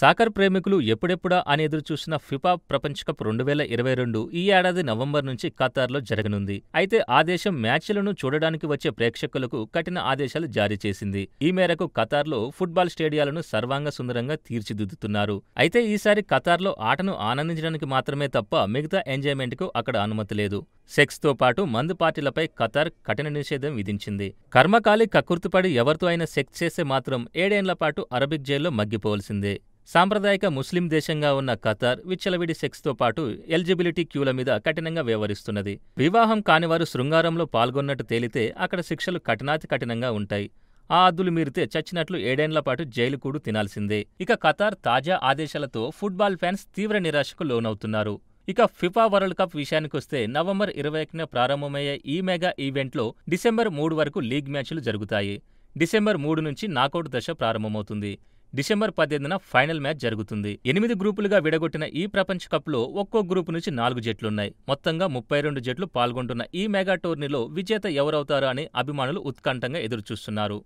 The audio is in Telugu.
సాకర్ ప్రేమికులు ఎప్పుడెప్పుడా అని ఎదురుచూసిన ఫిఫా ప్రపంచకప్ రెండు వేల ఇరవై రెండు ఈ ఏడాది నవంబర్ నుంచి ఖతార్లో జరగనుంది అయితే ఆ దేశం మ్యాచ్లను చూడడానికి వచ్చే ప్రేక్షకులకు కఠిన ఆదేశాలు జారీ చేసింది ఈ మేరకు ఖతార్లో ఫుట్బాల్ స్టేడియాలను సర్వాంగ సుందరంగా తీర్చిదిద్దుతున్నారు అయితే ఈసారి ఖతార్లో ఆటను ఆనందించడానికి మాత్రమే తప్ప మిగతా ఎంజాయ్మెంట్కు అక్కడ అనుమతి లేదు సెక్స్తో పాటు మందు పార్టీలపై ఖతార్ కఠిన నిషేధం విధించింది కర్మకాలి కకుర్తిపడి ఎవరితో అయినా సెక్స్ చేస్తే మాత్రం ఏడేండ్ల పాటు అరబిక్ జైల్లో మగ్గిపోవలసిందే సాంప్రదాయక ముస్లిం దేశంగా ఉన్న ఖతార్ విచ్చలవిడి సెక్స్తో పాటు ఎలిజిబిలిటీ క్యూల మీద కఠినంగా వ్యవహరిస్తున్నది వివాహం కానివారు శృంగారంలో పాల్గొన్నట్టు తేలితే అక్కడ శిక్షలు కఠినాతి కఠినంగా ఉంటాయి ఆ అద్దులు మీరితే చచ్చినట్లు ఏడేండ్ల పాటు జైలు కూడు తినాల్సిందే ఇక ఖతార్ తాజా ఆదేశాలతో ఫుట్బాల్ ఫ్యాన్స్ తీవ్ర నిరాశకు లోనవుతున్నారు ఇక ఫిఫా వరల్డ్ కప్ విషయానికొస్తే నవంబర్ ఒకటిన ప్రారంభమయ్యే ఈ మెగా ఈవెంట్లో డిసెంబర్ మూడు వరకు లీగ్ మ్యాచ్లు జరుగుతాయి డిసెంబర్ మూడు నుంచి నాకౌట్ దశ ప్రారంభమవుతుంది డిసెంబర్ పద్దెనిమిదిన ఫైనల్ మ్యాచ్ జరుగుతుంది ఎనిమిది గ్రూపులుగా విడగొట్టిన ఈ ప్రపంచ కప్లో ఒక్కో గ్రూపు నుంచి నాలుగు జట్లున్నాయి మొత్తంగా ముప్పై రెండు జట్లు పాల్గొంటున్న ఈ మెగా టోర్నీలో విజేత ఎవరవుతారు అని అభిమానులు ఉత్కంఠంగా ఎదురుచూస్తున్నారు